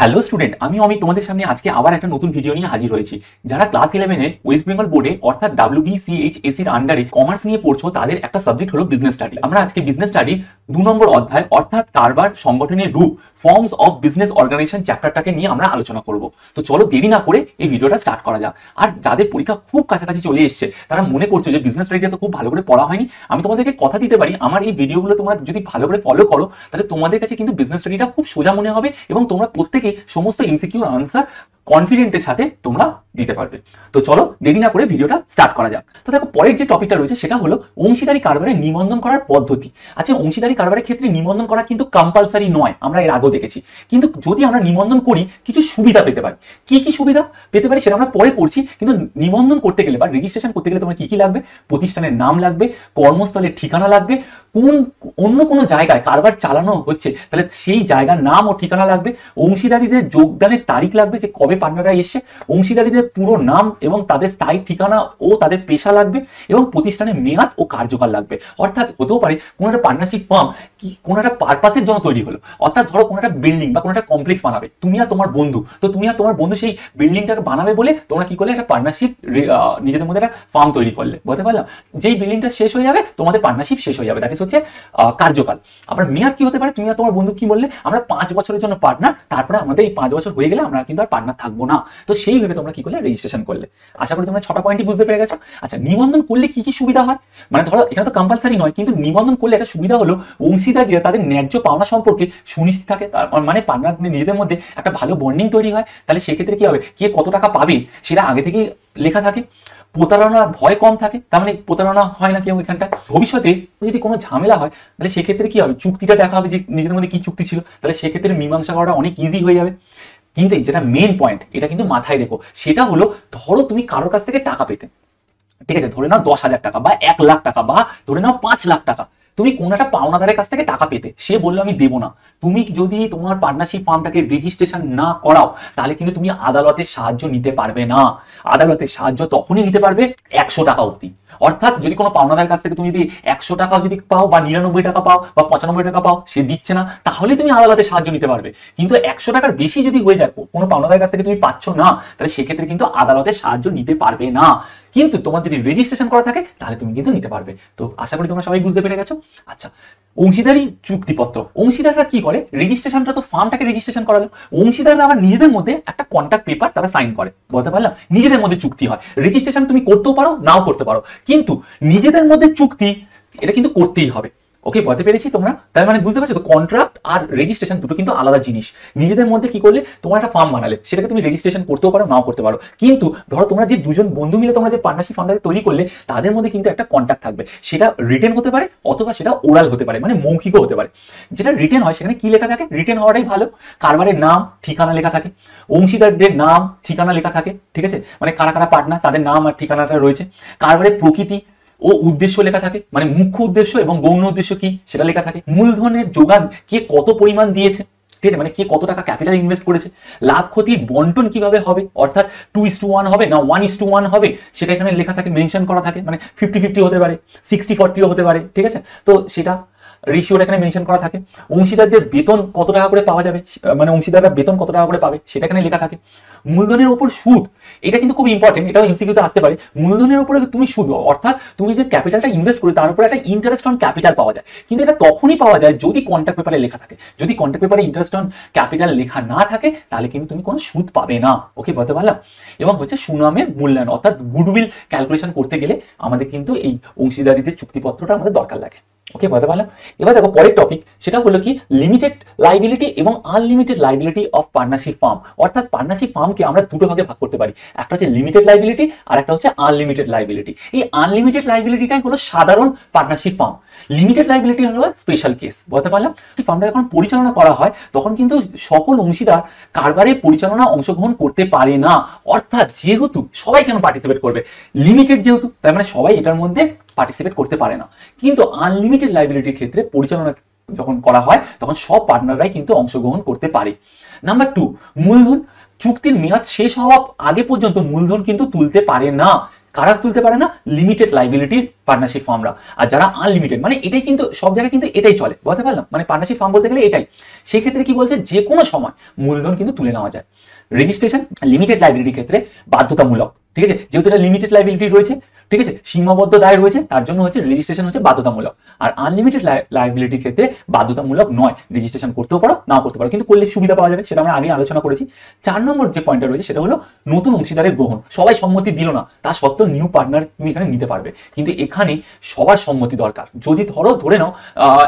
hello student আমি অমিত তোমাদের সামনে আজকে আবার একটা নতুন ভিডিও নিয়ে হাজির হয়েছি যারা ক্লাস ইলেভেনে ওয়েস্ট বেঙ্গল বোর্ডে অর্থাৎ ডাব্লিউবিসিএইচএস এর আন্ডারে কমার্স নিয়ে পড়ছো তাদের একটা সাবজেক্ট হলো বিজনেস স্টাডি আমরা আজকে বিজনেস স্টাডি দু নম্বর অধ্যায় অর্থাৎ কারবার সংগঠনের রূপ ফর্মস অফ বিজনেস অর্গানাইজেশন চ্যাপ্টারটাকে নিয়ে আমরা আলোচনা করব তো চলো দেরি না করে এই ভিডিওটা স্টার্ট করা যাক আর যাদের পরীক্ষা খুব কাছাকাছি চলে এসছে তারা মনে করছে যে বিজনেস স্টাডিটা তো খুব ভালো করে পড়া হয়নি আমি তোমাদেরকে কথা দিতে পারি আমার এই ভিডিওগুলো তোমরা যদি ভালো করে ফলো করো তাহলে তোমাদের কাছে কিন্তু বিজনেস স্টাডিটা খুব সোজা মনে হবে এবং তোমরা প্রত্যেকে সমস্ত এমসিকিউ আনসার কনফিডেন্টের সাথে তোমরা দিতে পারবে তো চলো দেরি না করে ভিডিওটা স্টার্ট করা যাক তো দেখো পরের যে টপিকটা রয়েছে সেটা হলো অংশীদারি কারবারে নিবন্ধন করার পদ্ধতি আচ্ছা অংশীদারি কারবারের ক্ষেত্রে নিবন্ধন করা কিন্তু কম্পালসারি নয় আমরা এর আগেও দেখেছি কিন্তু যদি আমরা নিবন্ধন করি কিছু সুবিধা পেতে পারি কি কি সুবিধা পেতে পারি সেটা আমরা পরে পড়ছি কিন্তু নিবন্ধন করতে গেলে বা রেজিস্ট্রেশন করতে গেলে তোমার কি কী লাগবে প্রতিষ্ঠানের নাম লাগবে কর্মস্থলের ঠিকানা লাগবে কোন অন্য কোনো জায়গায় কারবার চালানো হচ্ছে তাহলে সেই জায়গার নাম ও ঠিকানা লাগবে অংশীদারিদের যোগদানের তারিখ লাগবে যে কবে পার্টনাররা এসছে অংশীদারিদের পুরো নাম এবং তাদের স্থায়ী ঠিকানা ও তাদের পেশা লাগবে এবং প্রতিষ্ঠানের মেয়াদ ও কার্যকাল লাগবে অর্থাৎ হতেও পারে কোনো একটা পার্টনারশিপ ফার্ম কি কোনো একটা পারপাসের জন্য তৈরি হলো অর্থাৎ ধরো কোনো একটা বিল্ডিং বা কোনো একটা কমপ্লেক্স বানাবে তুমি আর তোমার বন্ধু তো তুমি আর তোমার বন্ধু সেই বিল্ডিংটাকে বানাবে বলে তোমরা কি করলে একটা পার্টনারশিপ নিজেদের মধ্যে একটা ফার্ম তৈরি করলে বলতে পারলাম যেই বিল্ডিংটা শেষ হয়ে যাবে তোমাদের পার্টনারশিপ শেষ হয়ে যাবে দ্যাট ইস হচ্ছে কার্যকাল আবার মেয়াদ কি হতে পারে তুমি আর তোমার বন্ধু কি বললে আমরা পাঁচ বছরের জন্য পার্টনার তারপরে আমাদের এই পাঁচ বছর হয়ে গেলে আমরা কিন্তু আর পার্টনার থাকবো না তো সেই তোমরা কি করলে রেজিস্ট্রেশন করলে আশা করি তোমরা ছটা পয়েন্টই বুঝতে পেরে গেছো আচ্ছা নিবন্ধন করলে কি কি সুবিধা হয় মানে ধরো এখানে তো কম্পালসারি নয় কিন্তু নিবন্ধন করলে একটা সুবিধা হলো অংশীদারিরা তাদের ন্যায্য পাওনা সম্পর্কে সুনিশ্চিত থাকে তার মানে পার্টনার নিজেদের মধ্যে একটা ভালো বন্ডিং তৈরি হয় তাহলে সেক্ষেত্রে কি হবে কে কত টাকা পাবে সেটা আগে থেকেই লেখা থাকে প্রতারণার ভয় কম থাকে তার মানে প্রতারণা হয় না কেউ এখানটা ভবিষ্যতে যদি কোনো ঝামেলা হয় তাহলে সেক্ষেত্রে কি হবে চুক্তিটা দেখা হবে যে নিজেদের মধ্যে কি চুক্তি ছিল তাহলে সেক্ষেত্রে মীমাংসা করাটা অনেক ইজি হয়ে যাবে কিন্তু যেটা মেন পয়েন্ট এটা কিন্তু মাথায় রেখো সেটা হলো ধরো তুমি কারোর কাছ থেকে টাকা পেতে ঠিক আছে ধরে নাও দশ হাজার টাকা বা এক লাখ টাকা বা ধরে নাও পাঁচ লাখ টাকা তুমি কোন একটা পাওনাদারের কাছ থেকে টাকা পেতে সে বললো আমি দেবো না তুমি যদি তোমার পার্টনারশিপ ফার্মটাকে রেজিস্ট্রেশন না করাও তাহলে কিন্তু তুমি আদালতের সাহায্য নিতে পারবে না আদালতের সাহায্য তখনই নিতে পারবে একশো টাকা অবধি অর্থাৎ যদি কোনো পাওনাদার কাছ থেকে তুমি যদি একশো টাকা যদি পাও বা নিরানব্বই টাকা পাও বা পঁচানব্বই টাকা পাও সে দিচ্ছে না তাহলে তুমি আদালতে সাহায্য নিতে পারবে কিন্তু একশো টাকার বেশি যদি হয়ে যাক কোনো পাওনাদার কাছ থেকে তুমি পাচ্ছ না তাহলে সেক্ষেত্রে কিন্তু আদালতে সাহায্য নিতে পারবে না কিন্তু তোমার যদি রেজিস্ট্রেশন করা থাকে তাহলে তুমি কিন্তু নিতে পারবে তো আশা করি তোমরা সবাই বুঝতে পেরে গেছো আচ্ছা অংশীদারি চুক্তিপত্র অংশীদাররা কি করে রেজিস্ট্রেশনটা তো ফার্মটাকে রেজিস্ট্রেশন করা যায় অংশীদাররা আবার নিজেদের মধ্যে একটা কন্ট্যাক্ট পেপার তারা সাইন করে বলতে পারলাম নিজেদের মধ্যে চুক্তি হয় রেজিস্ট্রেশন তুমি করতেও পারো নাও করতে পারো কিন্তু নিজেদের মধ্যে চুক্তি এটা কিন্তু করতেই হবে ওকে বলতে পেরেছি তোমরা তার মানে বুঝতে পারছো তো কন্ট্রাক্ট আর রেজিস্ট্রেশন দুটো কিন্তু আলাদা জিনিস নিজেদের মধ্যে কি করলে তোমার একটা ফার্ম বানালে সেটাকে তুমি রেজিস্ট্রেশন করতেও পারো নাও করতে পারো কিন্তু ধরো তোমরা যে দুজন বন্ধু মিলে তোমরা যে পার্টনারশিপ ফার্মটাকে তৈরি করলে তাদের মধ্যে কিন্তু একটা কন্ট্রাক্ট থাকবে সেটা রিটেন হতে পারে অথবা সেটা ওরাল হতে পারে মানে মৌখিকও হতে পারে যেটা রিটেন হয় সেখানে কি লেখা থাকে রিটেন হওয়াটাই ভালো কারবারের নাম ঠিকানা লেখা থাকে অংশীদারদের নাম ঠিকানা লেখা থাকে ঠিক আছে মানে কারা কারা পার্টনার তাদের নাম আর ঠিকানাটা রয়েছে কারবারের প্রকৃতি ও উদ্দেশ্য লেখা থাকে মানে মুখ্য উদ্দেশ্য এবং গৌণ উদ্দেশ্য কি সেটা লেখা থাকে মূলধনের যোগান কে কত পরিমাণ দিয়েছে ঠিক আছে মানে কে কত টাকা ক্যাপিটাল ইনভেস্ট করেছে লাভ ক্ষতির বন্টন কিভাবে হবে অর্থাৎ টু ইস টু ওয়ান হবে না ওয়ান ইস টু ওয়ান হবে সেটা এখানে লেখা থাকে মেনশন করা থাকে মানে ফিফটি ফিফটি হতে পারে সিক্সটি ফর্টিও হতে পারে ঠিক আছে তো সেটা রেশিওটা এখানে মেনশন করা থাকে অংশীদারদের বেতন কত টাকা করে পাওয়া যাবে মানে অংশীদাররা বেতন কত টাকা করে পাবে সেটা এখানে লেখা থাকে মূলধনের উপর সুদ এটা কিন্তু খুব ইম্পর্টেন্ট এটাও এমসিকিউতে আসতে পারে মূলধনের উপরে তুমি সুদ অর্থাৎ তুমি যে ক্যাপিটালটা ইনভেস্ট করে তার উপরে একটা ইন্টারেস্ট অন ক্যাপিটাল পাওয়া যায় কিন্তু এটা তখনই পাওয়া যায় যদি কন্ট্যাক্ট পেপারে লেখা থাকে যদি কন্ট্যাক্ট পেপারে ইন্টারেস্ট অন ক্যাপিটাল লেখা না থাকে তাহলে কিন্তু তুমি কোনো সুদ পাবে না ওকে বলতে পারলাম এবং হচ্ছে সুনামের মূল্যায়ন অর্থাৎ গুডউইল ক্যালকুলেশন করতে গেলে আমাদের কিন্তু এই অংশীদারিদের চুক্তিপত্রটা আমাদের দরকার লাগে ওকে বোঝাতে পারলাম এবার দেখো পরের টপিক সেটা হলো কি লিমিটেড লাইবিলিটি এবং unlimited liability of partnership firm অর্থাৎ পার্টনারশিপ ফার্মকে আমরা দুটো ভাগে ভাগ করতে পারি একটা হচ্ছে লিমিটেড লাইবিলিটি আর একটা হচ্ছে আনলিমিটেড লাইবিলিটি এই আনলিমিটেড লাইবিলিটিটাই হলো সাধারণ পার্টনারশিপ ফার্ম লিমিটেড লাইবিলিটি হলো স্পেশাল কেস বলতে পারলাম ফার্মটা যখন পরিচালনা করা হয় তখন কিন্তু সকল অংশীদার কারবারে পরিচালনা অংশগ্রহণ করতে পারে না অর্থাৎ যেহেতু সবাই কেন পার্টিসিপেট করবে লিমিটেড যেহেতু তার মানে সবাই এটার মধ্যে পার্টিসিপেট করতে পারে না কিন্তু আনলিমিটেড লাইবিলিটির ক্ষেত্রে পরিচালনা যখন করা হয় তখন সব পার্টনাররাই কিন্তু অংশগ্রহণ করতে পারে নাম্বার টু মূলধন চুক্তির মেয়াদ শেষ হওয়া আগে পর্যন্ত মূলধন কিন্তু তুলতে পারে না কারা তুলতে পারে না লিমিটেড লাইবিলিটির পার্টনারশিপ ফার্মরা আর যারা আনলিমিটেড মানে এটাই কিন্তু সব জায়গায় কিন্তু এটাই চলে বলতে পারলাম মানে পার্টনারশিপ ফার্ম বলতে গেলে এটাই সেক্ষেত্রে কি বলছে যে কোনো সময় মূলধন কিন্তু তুলে নেওয়া যায় রেজিস্ট্রেশন লিমিটেড লাইব্রেরির ক্ষেত্রে বাধ্যতামূলক ঠিক আছে যেহেতু এটা লিমিটেড লাইবিলিটি রয়েছে ঠিক আছে সীমাবদ্ধ দায় রয়েছে তার জন্য হচ্ছে রেজিস্ট্রেশন হচ্ছে বাধ্যতামূলক আর আনলিমিটেড লাইবিলিটির ক্ষেত্রে বাধ্যতামূলক নয় রেজিস্ট্রেশন করতেও পারো নাও করতে পারো কিন্তু করলে সুবিধা পাওয়া যাবে সেটা আমরা আগে আলোচনা করেছি চার নম্বর যে পয়েন্টটা রয়েছে সেটা হলো নতুন অংশীদারের গ্রহণ সবাই সম্মতি দিল না তা সত্ত্বেও নিউ পার্টনার তুমি এখানে নিতে পারবে কিন্তু এখানে সবার সম্মতি দরকার যদি ধরো ধরে নাও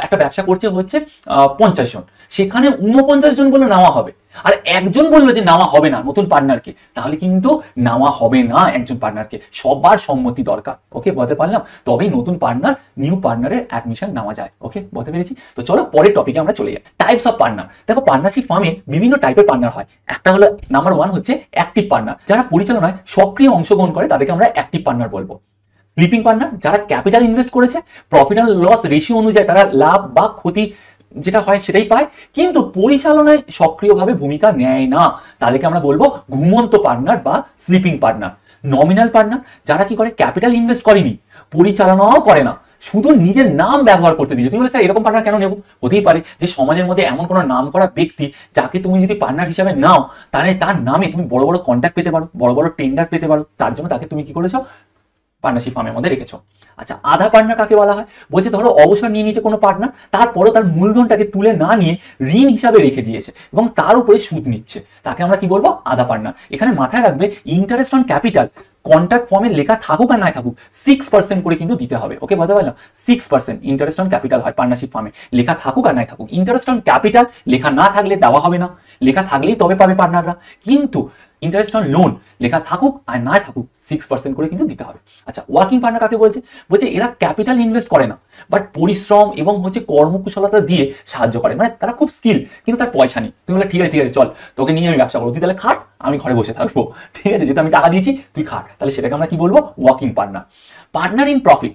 একটা ব্যবসা করছে হচ্ছে পঞ্চাশ জন সেখানে ঊনপঞ্চাশ জন বলে নেওয়া হবে আর একজন বললো যে নেওয়া হবে না নতুন পার্টনারকে তাহলে কিন্তু নেওয়া হবে না একজন পার্টনারকে সবার সম্মতি দরকার ওকে বলতে পারলাম তবেই নতুন পার্টনার নিউ পার্টনারের অ্যাডমিশন নেওয়া যায় ওকে বলতে পেরেছি তো চলো পরের টপিকে আমরা চলে যাই টাইপস অফ পার্টনার দেখো পার্টনারশিপ ফার্মে বিভিন্ন টাইপের পার্টনার হয় একটা হলো নাম্বার ওয়ান হচ্ছে অ্যাক্টিভ পার্টনার যারা পরিচালনায় সক্রিয় অংশগ্রহণ করে তাদেরকে আমরা অ্যাক্টিভ পার্টনার বলবো স্লিপিং পার্টনার যারা ক্যাপিটাল ইনভেস্ট করেছে প্রফিট অ্যান্ড লস রেশিও অনুযায়ী তারা লাভ বা ক্ষতি যেটা হয় সেটাই পায় কিন্তু পরিচালনায় সক্রিয়ভাবে ভূমিকা নেয় না তাদেরকে আমরা বলবো ঘুমন্ত পার্টনার বা স্লিপিং পার্টনার নমিনাল পার্টনার যারা কি করে ক্যাপিটাল ইনভেস্ট করেনি পরিচালনাও করে না শুধু নিজের নাম ব্যবহার করতে দিয়েছে তুমি বলে স্যার এরকম পার্টনার কেন নেবো হতেই পারে যে সমাজের মধ্যে এমন কোনো নাম করা ব্যক্তি যাকে তুমি যদি পার্টনার হিসাবে নাও তাহলে তার নামে তুমি বড় বড় কন্ট্যাক্ট পেতে পারো বড় বড় টেন্ডার পেতে পারো তার জন্য তাকে তুমি কি করেছো পার্টনারশিপ ফার্মের মধ্যে রেখেছো আচ্ছা আধা পার্টনার কাকে বলা হয় বলছে ধরো অবসর নিয়ে নিয়েছে কোনো পার্টনার তারপরও তার মূলধনটাকে তুলে না নিয়ে ঋণ হিসাবে রেখে দিয়েছে এবং তার উপরে সুদ নিচ্ছে তাকে আমরা কি বলবো আধা পার্টনার এখানে মাথায় রাখবে ইন্টারেস্ট অন ক্যাপিটাল কন্ট্রাক্ট ফর্মে লেখা থাকুক আর না থাকুক সিক্স পার্সেন্ট করে কিন্তু দিতে হবে ওকে বলতে পারলাম six percent interest on capital হয় পার্টনারশিপ ফার্মে লেখা থাকুক আর না থাকুক ইন্টারেস্ট অন ক্যাপিটাল লেখা না থাকলে দেওয়া হবে না লেখা থাকলেই তবে পাবে পার্টনাররা কিন্তু ইন্টারেস্ট অন লোন লেখা থাকুক আর না থাকুক সিক্স পার্সেন্ট করে কিন্তু দিতে হবে আচ্ছা ওয়ার্কিং পার্টনার কাকে বলছে বলছে এরা ক্যাপিটাল ইনভেস্ট করে না বাট পরিশ্রম এবং হচ্ছে কর্মকুশলতা দিয়ে সাহায্য করে মানে তারা খুব স্কিল কিন্তু তার পয়সা নেই তুমি বলে ঠিক আছে ঠিক আছে চল তোকে নিয়ে আমি ব্যবসা করবো তুই তাহলে খাট আমি ঘরে বসে থাকবো ঠিক আছে যেহেতু আমি টাকা দিয়েছি তুই খাট তাহলে সেটাকে আমরা কি বলবো working partner partner in profit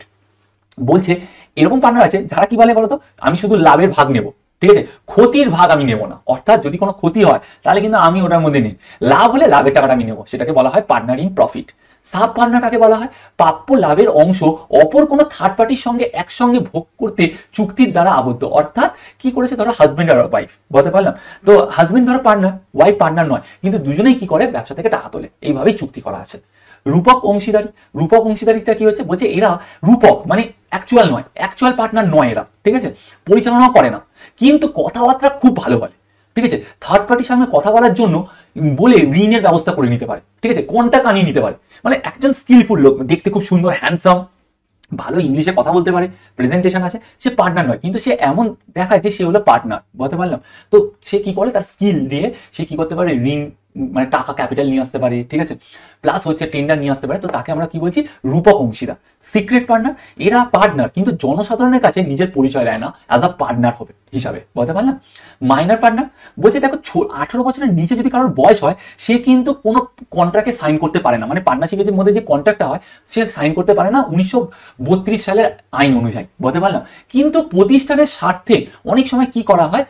বলছে এরকম পার্টনার আছে যারা কি বলে বলতো আমি শুধু লাভের ভাগ নেব ঠিক আছে ক্ষতির ভাগ আমি নেব না অর্থাৎ যদি কোনো ক্ষতি হয় তাহলে কিন্তু আমি ওটার মধ্যে নেই লাভ হলে লাভের টাকাটা আমি নেবো সেটাকে বলা হয় পার্টনার ইন প্রফিট সাব পান্নাটাকে বলা হয় প্রাপ্য লাভের অংশ অপর কোনো থার্ড পার্টির সঙ্গে একসঙ্গে ভোগ করতে চুক্তির দ্বারা আবদ্ধ অর্থাৎ কি করেছে ধরো হাজব্যান্ড আর ওয়াইফ বলতে পারলাম তো হাজব্যান্ড ধরো পার্টনার ওয়াইফ পার্টনার নয় কিন্তু দুজনেই কি করে ব্যবসা থেকে টাকা তোলে এইভাবেই চুক্তি করা আছে রূপক অংশীদারি রূপক অংশীদারিটা কি হচ্ছে বলছে এরা রূপক মানে অ্যাকচুয়াল নয় অ্যাকচুয়াল পার্টনার নয় এরা ঠিক আছে পরিচালনা করে না কিন্তু কথাবার্তা খুব ভালো বলে ঠিক আছে থার্ড পার্টির সামনে কথা বলার জন্য বলে ঋণের ব্যবস্থা করে নিতে পারে ঠিক আছে কোনটা কানিয়ে নিতে পারে মানে একজন স্কিলফুল লোক দেখতে খুব সুন্দর হ্যান্ডসাম ভালো ইংলিশে কথা বলতে পারে প্রেজেন্টেশন আছে সে পার্টনার নয় কিন্তু সে এমন দেখায় যে সে হলো পার্টনার বলতে পারলাম তো সে কি করে তার স্কিল দিয়ে সে কি করতে পারে ঋণ মানে টাকা ক্যাপিটাল নিয়ে আসতে পারে ঠিক আছে প্লাস হচ্ছে টেন্ডার নিয়ে আসতে পারে তো তাকে আমরা কি বলছি রূপক অংশীদার সিক্রেট পার্টনার এরা পার্টনার কিন্তু জনসাধারণের কাছে নিজের পরিচয় দেয় না অ্যাজ আ পার্টনার হবে হিসাবে বলতে পারলাম মাইনার পার্টনার বলছে দেখো আঠারো বছরের নিচে যদি কারোর বয়স হয় সে কিন্তু কোনো কন্ট্রাক্টে সাইন করতে পারে না মানে পার্টনারশিপের মধ্যে যে কন্ট্রাক্টটা হয় সে সাইন করতে পারে না উনিশশো সালের আইন অনুযায়ী বলতে পারলাম কিন্তু প্রতিষ্ঠানের স্বার্থে অনেক সময় কি করা হয়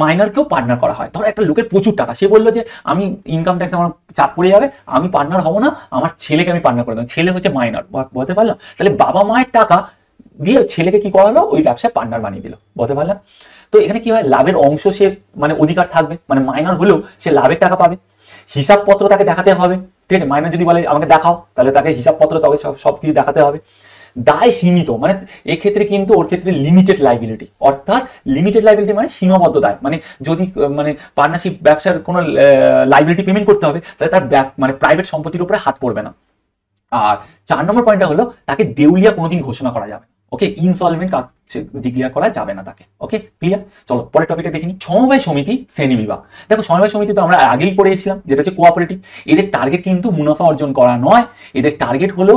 মাইনারকেও পার্টনার করা হয় ধরো একটা লোকের প্রচুর টাকা সে বললো যে আমি ইনকাম ট্যাক্স আমার চাপ পড়ে যাবে আমি পার্টনার হবো না আমার ছেলেকে আমি পার্টনার করে দেবো ছেলে হচ্ছে মাইনার বলতে পারলাম তাহলে বাবা মায়ের টাকা দিয়ে ছেলেকে কি করালো ওই ব্যবসায় পার্টনার বানিয়ে দিল বলতে পারলাম তো এখানে কি হয় লাভের অংশ সে মানে অধিকার থাকবে মানে মাইনার হলেও সে লাভের টাকা পাবে হিসাবপত্র তাকে দেখাতে হবে ঠিক আছে মাইনার যদি বলে আমাকে দেখাও তাহলে তাকে হিসাবপত্র তবে সব সব কিছু দেখাতে হবে দায় সীমিত মানে এক্ষেত্রে কিন্তু ওর ক্ষেত্রে লিমিটেড লাইবিলিটি অর্থাৎ লিমিটেড লাইবিলিটি মানে সীমাবদ্ধ দায় মানে যদি মানে পার্টনারশিপ ব্যবসার কোনো লাইবিলিটি পেমেন্ট করতে হবে তাহলে তার মানে প্রাইভেট সম্পত্তির উপরে হাত পড়বে না আর চার নম্বর পয়েন্টটা হলো তাকে দেউলিয়া কোনোদিন ঘোষণা করা যাবে ওকে ইনস্টলমেন্ট ডিক্লেয়ার করা যাবে না তাকে ওকে ক্লিয়ার চলো পরের টপিকটা দেখে নিই সমবায় সমিতি শ্রেণী বিভাগ দেখো সমবায় সমিতি তো আমরা আগেই পড়ে এসেছিলাম যেটা হচ্ছে কোঅপারেটিভ এদের টার্গেট কিন্তু মুনাফা অর্জন করা নয় এদের টার্গেট হলো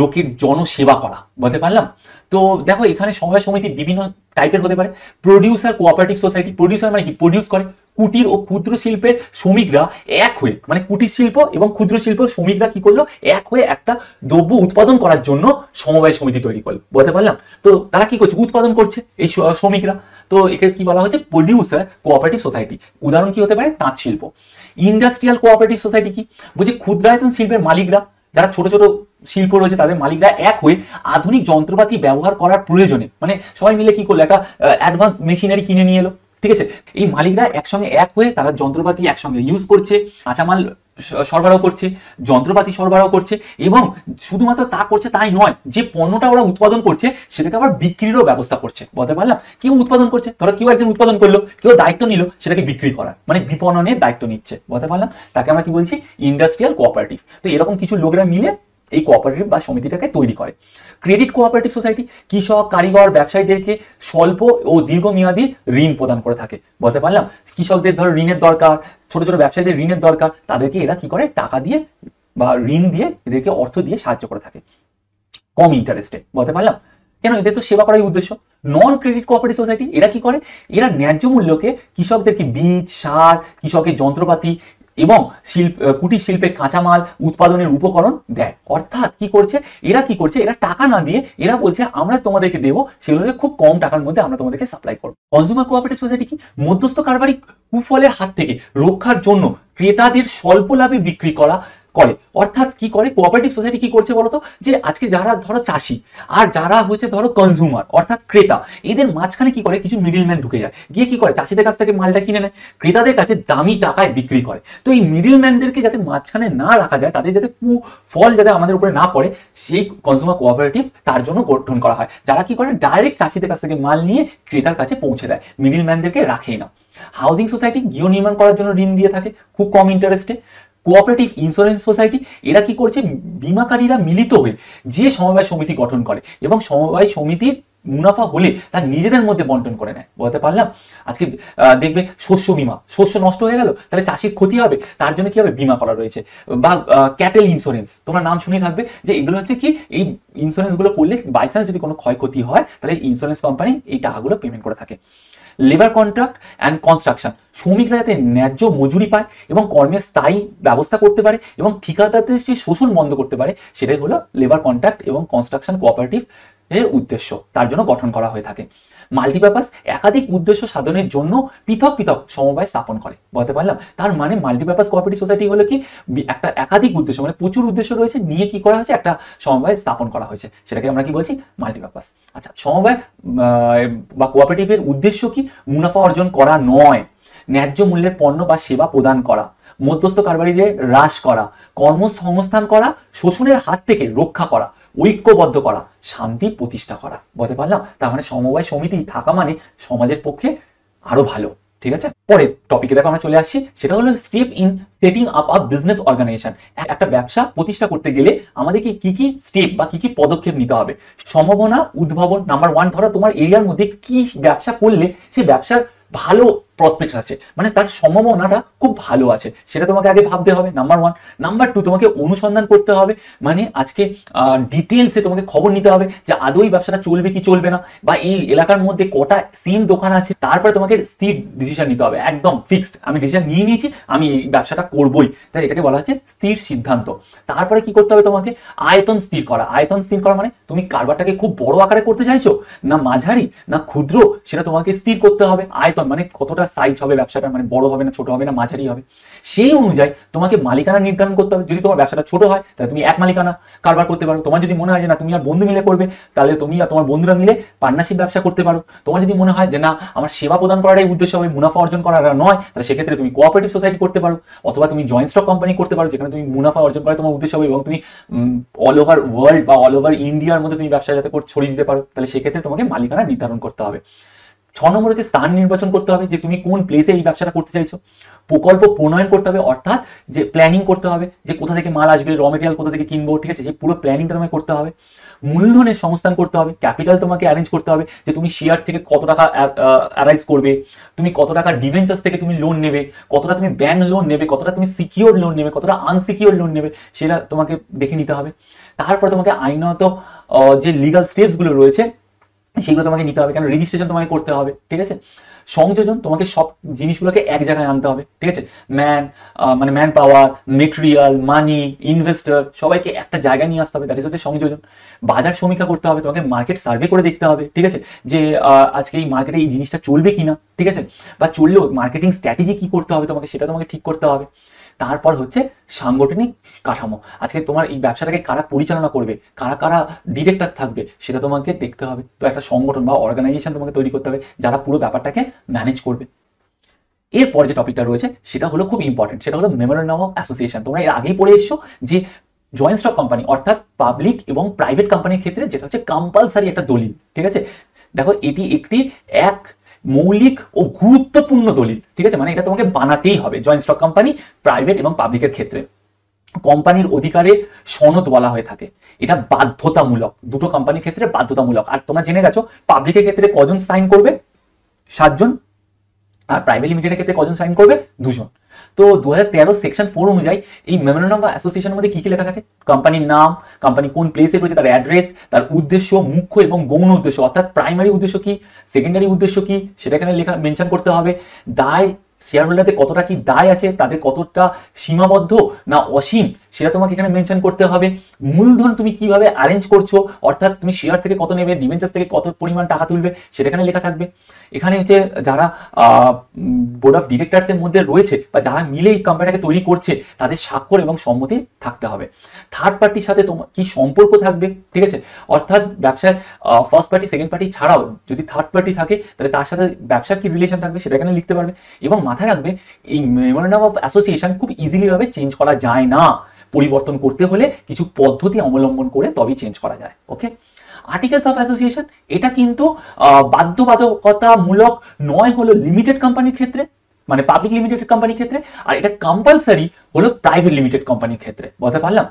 লোকের জনসেবা করা বলতে পারলাম তো দেখো এখানে সমবায় সমিতি বিভিন্ন টাইপের হতে পারে প্রডিউসার কোঅপারেটিভ সোসাইটি প্রডিউসার মানে কি প্রডিউস করে কুটির ও ক্ষুদ্র শিল্পের শ্রমিকরা এক হয়ে মানে কুটির শিল্প এবং ক্ষুদ্র শিল্প শ্রমিকরা কি করলো এক হয়ে একটা দ্রব্য উৎপাদন করার জন্য সমবায় সমিতি তৈরি করলো বলতে পারলাম তো তারা কি করছে উৎপাদন করছে এই শ্রমিকরা তো একে কি বলা হচ্ছে প্রডিউসার কোঅপারেটিভ সোসাইটি উদাহরণ কি হতে পারে তাঁত শিল্প ইন্ডাস্ট্রিয়াল কোঅপারেটিভ সোসাইটি কি বলছে ক্ষুদ্রায়তন শিল্পের মালিকরা যারা ছোট ছোট শিল্প রয়েছে তাদের মালিকরা এক হয়ে আধুনিক যন্ত্রপাতি ব্যবহার করার প্রয়োজনে মানে সবাই মিলে কি করলো একটা অ্যাডভান্স মেশিনারি কিনে নিয়ে এলো ঠিক আছে এই মালিকরা একসঙ্গে এক হয়ে তারা যন্ত্রপাতি একসঙ্গে ইউজ করছে কাঁচামাল সরবরাহ করছে যন্ত্রপাতি সরবরাহ করছে এবং শুধুমাত্র তা করছে তাই নয় যে পণ্যটা ওরা উৎপাদন করছে সেটাকে আবার বিক্রিরও ব্যবস্থা করছে বলতে পারলাম কেউ উৎপাদন করছে ধরো কেউ একজন উৎপাদন করলো কেউ দায়িত্ব নিল সেটাকে বিক্রি করার মানে বিপণনের দায়িত্ব নিচ্ছে বলতে পারলাম তাকে আমরা কি বলছি ইন্ডাস্ট্রিয়াল কোঅপারেটিভ তো এরকম কিছু লোকরা মিলে এই কোঅপারেটিভ বা সমিতিটাকে তৈরি করে ক্রেডিট কোঅপারেটিভ সোসাইটি কৃষক কারিগর ব্যবসায়ীদেরকে স্বল্প ও দীর্ঘমেয়াদী ঋণ প্রদান করে থাকে বলতে পারলাম কৃষকদের ধর ঋণের দরকার ছোট ছোট ব্যবসায়ীদের ঋণের দরকার তাদেরকে এরা কি করে টাকা দিয়ে বা ঋণ দিয়ে এদেরকে অর্থ দিয়ে সাহায্য করে থাকে কম ইন্টারেস্টে বলতে পারলাম কেন এদের তো সেবা করাই উদ্দেশ্য নন ক্রেডিট কোঅপারেটিভ সোসাইটি এরা কি করে এরা ন্যায্য মূল্যকে কৃষকদেরকে বীজ সার কৃষকের যন্ত্রপাতি এবং শিল্প কুটির শিল্পে কাঁচামাল উৎপাদনের উপকরণ দেয় অর্থাৎ কি করছে এরা কি করছে এরা টাকা না দিয়ে এরা বলছে আমরা তোমাদেরকে দেবো সেগুলোকে খুব কম টাকার মধ্যে আমরা তোমাদেরকে সাপ্লাই করবো কনজিউমার কোঅপারেটিভ সোসাইটি কি মধ্যস্থ কারবারি কুফলের হাত থেকে রক্ষার জন্য ক্রেতাদের স্বল্প লাভে বিক্রি করা করে অর্থাৎ কি করে কোঅপারেটিভ সোসাইটি কি করছে বলতো যে আজকে যারা ধরো চাষি আর যারা হচ্ছে ধরো কনজিউমার অর্থাৎ ক্রেতা এদের মাঝখানে কি করে কিছু মিডিলম্যান ঢুকে যায় গিয়ে কি করে চাষিদের কাছ থেকে মালটা কিনে নেয় ক্রেতাদের কাছে দামি টাকায় বিক্রি করে তো এই মিডিলম্যানদেরকে যাতে মাঝখানে না রাখা যায় তাদের যাতে কু ফল যাতে আমাদের উপরে না পড়ে সেই কনজিউমার কোঅপারেটিভ তার জন্য গঠন করা হয় যারা কি করে ডাইরেক্ট চাষিদের কাছ থেকে মাল নিয়ে ক্রেতার কাছে পৌঁছে দেয় মিডিলম্যানদেরকে রাখেই না হাউজিং সোসাইটি গৃহ নির্মাণ করার জন্য ঋণ দিয়ে থাকে খুব কম ইন্টারেস্টে কোঅপারেটিভ ইন্স্যুরেন্স সোসাইটি এরা কি করছে বিমাকারীরা মিলিত হয়ে যে সমবায় সমিতি গঠন করে এবং সমবায় সমিতির মুনাফা হলে তার নিজেদের মধ্যে বন্টন করে নেয় বলতে পারলাম আজকে দেখবে শস্য বিমা শস্য নষ্ট হয়ে গেল তাহলে চাষির ক্ষতি হবে তার জন্য কি হবে বিমা করা রয়েছে বা ক্যাটেল ইন্স্যুরেন্স তোমরা নাম শুনে থাকবে যে এগুলো হচ্ছে কি এই ইন্স্যুরেন্সগুলো করলে বাই চান্স যদি কোনো ক্ষয়ক্ষতি হয় তাহলে ইন্স্যুরেন্স কোম্পানি এই টাকাগুলো পেমেন্ট করে থাকে লেবার কন্ট্রাক্ট অ্যান্ড কনস্ট্রাকশন শ্রমিকরা যাতে ন্যায্য মজুরি পায় এবং কর্মের স্থায়ী ব্যবস্থা করতে পারে এবং ঠিকাদারদের যে শোষণ বন্ধ করতে পারে সেটাই হলো লেবার কন্ট্রাক্ট এবং কনস্ট্রাকশন কোঅপারেটিভ এর উদ্দেশ্য তার জন্য গঠন করা হয়ে থাকে মাল্টিপারপাস একাধিক উদ্দেশ্য সাধনের জন্য পৃথক পৃথক সমবায় স্থাপন করে বলতে পারলাম তার মানে মাল্টিপারপাস কোঅপারেটিভ সোসাইটি হলো কি একটা একাধিক উদ্দেশ্য মানে প্রচুর উদ্দেশ্য রয়েছে নিয়ে কি করা হয়েছে একটা সমবায় স্থাপন করা হয়েছে সেটাকে আমরা কি বলছি মাল্টিপারপাস আচ্ছা সমবায় বা কোঅপারেটিভের উদ্দেশ্য কি মুনাফা অর্জন করা নয় ন্যায্য মূল্যের পণ্য বা সেবা প্রদান করা মধ্যস্থ কারবারিদের হ্রাস করা কর্মসংস্থান করা শোষণের হাত থেকে রক্ষা করা ঐক্যবদ্ধ করা শান্তি প্রতিষ্ঠা করা বলতে পারলাম তার মানে সমবায় সমিতি থাকা মানে সমাজের পক্ষে আরো ভালো ঠিক আছে পরের টপিকে দেখো আমরা চলে আসছি সেটা হলো step in setting up a business organisation একটা ব্যবসা প্রতিষ্ঠা করতে গেলে আমাদেরকে কি কি স্টেপ বা কি কি পদক্ষেপ নিতে হবে সম্ভাবনা উদ্ভাবন নাম্বার ওয়ান ধরো তোমার এরিয়ার মধ্যে কি ব্যবসা করলে সে ব্যবসার ভালো প্রসপেক্ট আছে মানে তার সম্ভাবনাটা খুব ভালো আছে সেটা তোমাকে আগে ভাবতে হবে নাম্বার ওয়ান নাম্বার টু তোমাকে অনুসন্ধান করতে হবে মানে আজকে ডিটেলসে তোমাকে খবর নিতে হবে যে আদৌ এই ব্যবসাটা চলবে কি চলবে না বা এই এলাকার মধ্যে কটা সেম দোকান আছে তারপরে তোমাকে স্থির ডিসিশন নিতে হবে একদম ফিক্সড আমি ডিসিশন নিয়ে নিয়েছি আমি এই ব্যবসাটা করবই তাই এটাকে বলা হচ্ছে স্থির সিদ্ধান্ত তারপরে কি করতে হবে তোমাকে আয়তন স্থির করা আয়তন স্থির করা মানে তুমি কারবারটাকে খুব বড় আকারে করতে চাইছো না মাঝারি না ক্ষুদ্র সেটা তোমাকে স্থির করতে হবে আয়তন মানে কতটা সাইজ হবে ব্যবসাটা মানে বড় হবে না ছোট হবে না মাঝারি হবে সেই অনুযায়ী তোমাকে মালিকানা নির্ধারণ করতে হবে যদি তোমার ব্যবসাটা ছোট হয় তাহলে তুমি এক মালিকানা কারবার করতে পারো তোমার যদি মনে হয় যে না তুমি আর বন্ধু মিলে করবে তাহলে তুমি আর তোমার বন্ধুরা মিলে পার্টনারশিপ ব্যবসা করতে পারো তোমার যদি মনে হয় যে না আমার সেবা প্রদান করাটাই উদ্দেশ্য হবে মুনাফা অর্জন করাটা নয় তাহলে সেক্ষেত্রে তুমি কোঅপারেটিভ সোসাইটি করতে পারো অথবা তুমি জয়েন্ট স্টক কোম্পানি করতে পারো যেখানে তুমি মুনাফা অর্জন করা তোমার উদ্দেশ্য হবে এবং তুমি অল ওভার ওয়ার্ল্ড বা অল ওভার ইন্ডিয়ার মধ্যে তুমি ব্যবসা যাতে ছড়িয়ে দিতে পারো তাহলে সেক্ষেত্রে তোমাকে মালিকানা নির্ধারণ করতে হবে ছ নম্বর হচ্ছে স্থান নির্বাচন করতে হবে যে তুমি কোন প্লেসে এই ব্যবসাটা করতে চাইছো প্রকল্প প্রণয়ন করতে হবে অর্থাৎ যে প্ল্যানিং করতে হবে যে কোথা থেকে মাল আসবে র মেটেরিয়াল কোথা থেকে কিনবো ঠিক আছে যে পুরো প্ল্যানিংটা তোমাকে করতে হবে মূলধনের সংস্থান করতে হবে ক্যাপিটাল তোমাকে অ্যারেঞ্জ করতে হবে যে তুমি শেয়ার থেকে কত টাকা অ্যারাইজ করবে তুমি কত টাকা ডিভেঞ্চার্স থেকে তুমি লোন নেবে কতটা তুমি ব্যাংক লোন নেবে কতটা তুমি সিকিওর লোন নেবে কতটা আনসিকিওর লোন নেবে সেটা তোমাকে দেখে নিতে হবে তারপর তোমাকে আইনত যে লিগাল স্টেপসগুলো রয়েছে সেগুলো তোমাকে নিতে হবে কেন রেজিস্ট্রেশন তোমাকে করতে হবে ঠিক আছে সংযোজন তোমাকে সব জিনিসগুলোকে এক জায়গায় আনতে হবে ঠিক আছে ম্যান মানে man power material money investor সবাইকে একটা জায়গায় নিয়ে আসতে হবে দ্যাট ইজ হচ্ছে সংযোজন বাজার সমীক্ষা করতে হবে তোমাকে মার্কেট সার্ভে করে দেখতে হবে ঠিক আছে যে আজকে এই মার্কেটে এই জিনিসটা চলবে কিনা ঠিক আছে বা চললেও মার্কেটিং স্ট্র্যাটেজি কি করতে হবে তোমাকে সেটা তোমাকে ঠিক করতে হবে তারপর হচ্ছে সাংগঠনিক কাঠামো আজকে তোমার এই ব্যবসাটাকে কারা পরিচালনা করবে কারা কারা ডিরেক্টর থাকবে সেটা তোমাকে দেখতে হবে তো একটা সংগঠন বা অর্গানাইজেশন তোমাকে তৈরি করতে হবে যারা পুরো ব্যাপারটাকে ম্যানেজ করবে এরপর যে টপিকটা রয়েছে সেটা হলো খুব ইম্পর্টেন্ট সেটা হলো মেমোরিয়াল অফ অ্যাসোসিয়েশন তোমরা এর আগেই পড়ে এসছো যে জয়েন্ট স্টক কোম্পানি অর্থাৎ পাবলিক এবং প্রাইভেট কোম্পানির ক্ষেত্রে যেটা হচ্ছে কম্পালসারি একটা দলিল ঠিক আছে দেখো এটি একটি এক মৌলিক ও গুরুত্বপূর্ণ দলিল ঠিক আছে মানে এটা তোমাকে বানাতেই হবে জয়েন্ট স্টক কোম্পানি প্রাইভেট এবং পাবলিকের ক্ষেত্রে কোম্পানির অধিকারে সনদ বলা হয়ে থাকে এটা বাধ্যতামূলক দুটো কোম্পানির ক্ষেত্রে বাধ্যতামূলক আর তোমরা জেনে গেছো পাবলিকের ক্ষেত্রে কজন সাইন করবে সাতজন আর প্রাইভেট লিমিটেডের ক্ষেত্রে কজন সাইন করবে দুজন তো দু সেকশন ফোর অনুযায়ী এই মেমোরেন্ডাম বা অ্যাসোসিয়েশনের মধ্যে কী কী লেখা থাকে কোম্পানির নাম কোম্পানি কোন প্লেসে রয়েছে তার অ্যাড্রেস তার উদ্দেশ্য মুখ্য এবং গৌণ উদ্দেশ্য অর্থাৎ প্রাইমারি উদ্দেশ্য কি সেকেন্ডারি উদ্দেশ্য কি সেটা এখানে লেখা মেনশন করতে হবে দায় শেয়ার হোল্ডারদের কতটা কি দায় আছে তাদের কতটা সীমাবদ্ধ না অসীম সেটা তোমাকে এখানে মেনশন করতে হবে মূলধন তুমি কিভাবে অ্যারেঞ্জ করছো অর্থাৎ তুমি শেয়ার থেকে কত নেবে ডিভেঞ্চার থেকে কত পরিমাণ টাকা তুলবে সেটা এখানে লেখা থাকবে এখানে হচ্ছে যারা বোর্ড অফ ডিরেক্টার্সের মধ্যে রয়েছে বা যারা মিলে এই কোম্পানিটাকে তৈরি করছে তাদের স্বাক্ষর এবং সম্মতি থাকতে হবে থার্ড পার্টির সাথে তোমার কি সম্পর্ক থাকবে ঠিক আছে অর্থাৎ ব্যবসায় ফার্স্ট পার্টি সেকেন্ড পার্টি ছাড়াও যদি থার্ড পার্টি থাকে তাহলে তার সাথে ব্যবসার কি রিলেশন থাকবে সেটা এখানে লিখতে পারবে এবং মাথায় রাখবে এই মেমোরেন্ডাম অফ অ্যাসোসিয়েশন খুব ইজিলিভাবে চেঞ্জ করা যায় না পরিবর্তন করতে হলে কিছু পদ্ধতি অবলম্বন করে তবেই চেঞ্জ করা যায় ওকে আর্টিকেলস অফ অ্যাসোসিয়েশন এটা কিন্তু বাধ্যবাধকতামূলক নয় হলো লিমিটেড কোম্পানির ক্ষেত্রে মানে পাবলিক লিমিটেড কোম্পানির ক্ষেত্রে আর এটা কম্পালসারি হলো প্রাইভেট লিমিটেড কোম্পানির ক্ষেত্রে বলতে পারলাম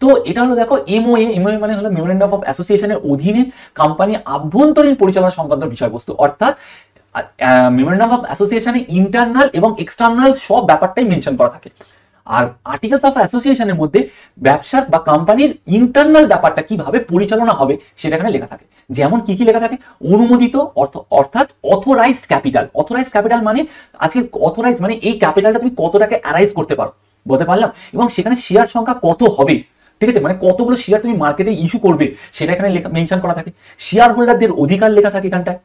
তো এটা হলো দেখো এমওএ এমওএ মানে হলো মেমোরেন্ডাম অফ অ্যাসোসিয়েশনের অধীনে কোম্পানি আভ্যন্তরীণ পরিচালনা সংক্রান্ত বিষয়বস্তু অর্থাৎ মেমোরেন্ডাম অফ অ্যাসোসিয়েশনে ইন্টারনাল এবং এক্সটার্নাল সব ব্যাপারটাই মেনশন করা থাকে আর আর্টিকেলস অফ অ্যাসোসিয়েশনের মধ্যে ব্যবসার বা কোম্পানির ইন্টারনাল ব্যাপারটা কিভাবে পরিচালনা হবে সেটা এখানে লেখা থাকে যেমন কি কি লেখা থাকে অনুমোদিত অর্থ অর্থাৎ অথরাইজড ক্যাপিটাল অথরাইজড ক্যাপিটাল মানে আজকে অথরাইজ মানে এই ক্যাপিটালটা তুমি কত টাকা অ্যারাইজ করতে পারো বলতে পারলাম এবং সেখানে শেয়ার সংখ্যা কত হবে ঠিক আছে মানে কতগুলো শেয়ার তুমি মার্কেটে ইস্যু করবে সেটা এখানে মেনশন করা থাকে শেয়ার হোল্ডারদের অধিকার লেখা থাকে এখানটায়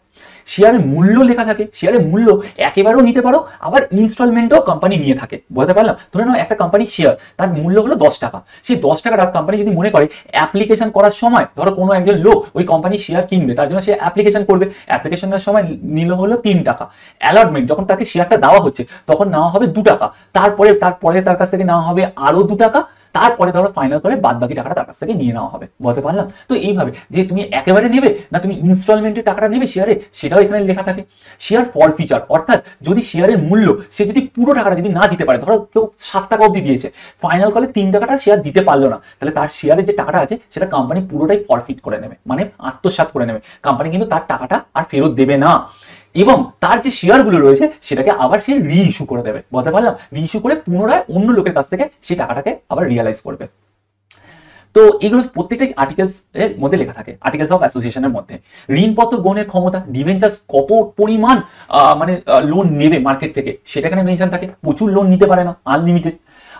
শেয়ারের মূল্য লেখা থাকে শেয়ারের মূল্য একেবারেও নিতে পারো আবার ইনস্টলমেন্টও কোম্পানি নিয়ে থাকে বলতে পারলাম ধরে নাও একটা কোম্পানি শেয়ার তার মূল্য হলো দশ টাকা সেই দশ টাকাটা কোম্পানি যদি মনে করে অ্যাপ্লিকেশন করার সময় ধরো কোনো একজন লোক ওই কোম্পানির শেয়ার কিনবে তার জন্য সে অ্যাপ্লিকেশন করবে অ্যাপ্লিকেশনের সময় নিল হলো তিন টাকা অ্যালটমেন্ট যখন তাকে শেয়ারটা দেওয়া হচ্ছে তখন নেওয়া হবে দু টাকা তারপরে তারপরে তার কাছ থেকে নেওয়া হবে আরও দু টাকা তারপরে ধরো ফাইনাল করে বাদ বাকি টাকাটা তার কাছ থেকে নিয়ে নেওয়া হবে বলতে পারলাম তো এইভাবে যে তুমি একেবারে নেবে না তুমি ইনস্টলমেন্টের টাকাটা নেবে শেয়ারে সেটাও এখানে লেখা থাকে শেয়ার ফল ফিচার অর্থাৎ যদি শেয়ারের মূল্য সে যদি পুরো টাকাটা যদি না দিতে পারে ধরো কেউ সাত টাকা অবধি দিয়েছে ফাইনাল কলে তিন টাকাটা শেয়ার দিতে পারলো না তাহলে তার শেয়ারের যে টাকাটা আছে সেটা কোম্পানি পুরোটাই ফরফিট করে নেবে মানে আত্মসাত করে নেবে কোম্পানি কিন্তু তার টাকাটা আর ফেরত দেবে না এবং তার যে শেয়ারগুলো রয়েছে সেটাকে আবার সে রি ইস্যু করে দেবে বলতে পারলাম রি ইস্যু করে পুনরায় অন্য লোকের কাছ থেকে সেই টাকাটাকে আবার রিয়ালাইজ করবে তো এগুলো প্রত্যেকটাই আর্টিকেলস এর মধ্যে লেখা থাকে আর্টিকেলস অফ অ্যাসোসিয়েশনের মধ্যে ঋণপত্র গ্রহণের ক্ষমতা ডিভেঞ্চার্স কত পরিমাণ মানে লোন নেবে মার্কেট থেকে সেটা এখানে মেনশন থাকে প্রচুর লোন নিতে পারে না আনলিমিটেড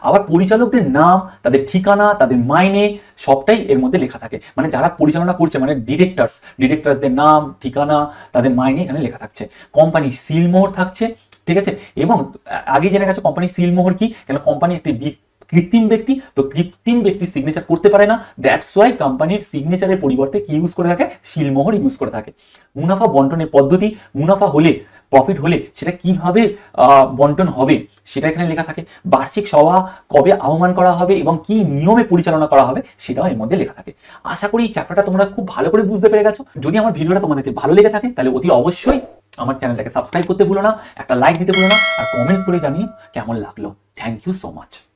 আবার পরিচালকদের নাম তাদের ঠিকানা তাদের মাইনে সবটাই এর মধ্যে লেখা থাকে মানে যারা পরিচালনা করছে মানে ডিরেক্টার্স ডিরেক্টার্সদের নাম ঠিকানা তাদের মাইনে এখানে লেখা থাকছে কোম্পানি সিলমোহর থাকছে ঠিক আছে এবং আগে জেনে গেছে কোম্পানি সিলমোহর কি কেন কোম্পানি একটি কৃত্রিম ব্যক্তি তো কৃত্রিম ব্যক্তি সিগনেচার করতে পারে না দ্যাটস ওয়াই কোম্পানির সিগনেচারের পরিবর্তে কি ইউজ করে থাকে শিলমোহর ইউজ করে থাকে মুনাফা বন্টনের পদ্ধতি মুনাফা হলে প্রফিট হলে সেটা কিভাবে বন্টন হবে সেটা এখানে লেখা থাকে বার্ষিক সভা কবে আহ্বান করা হবে এবং কি নিয়মে পরিচালনা করা হবে সেটাও এর মধ্যে লেখা থাকে আশা করি এই চ্যাপ্টারটা তোমরা খুব ভালো করে বুঝতে পেরে গেছো যদি আমার ভিডিওটা তোমাদেরকে ভালো লেগে থাকে তাহলে অতি অবশ্যই আমার চ্যানেলটাকে সাবস্ক্রাইব করতে ভুলো না একটা লাইক দিতে ভুলো না আর কমেন্টস করে জানিয়ে কেমন লাগলো থ্যাংক ইউ সো মাচ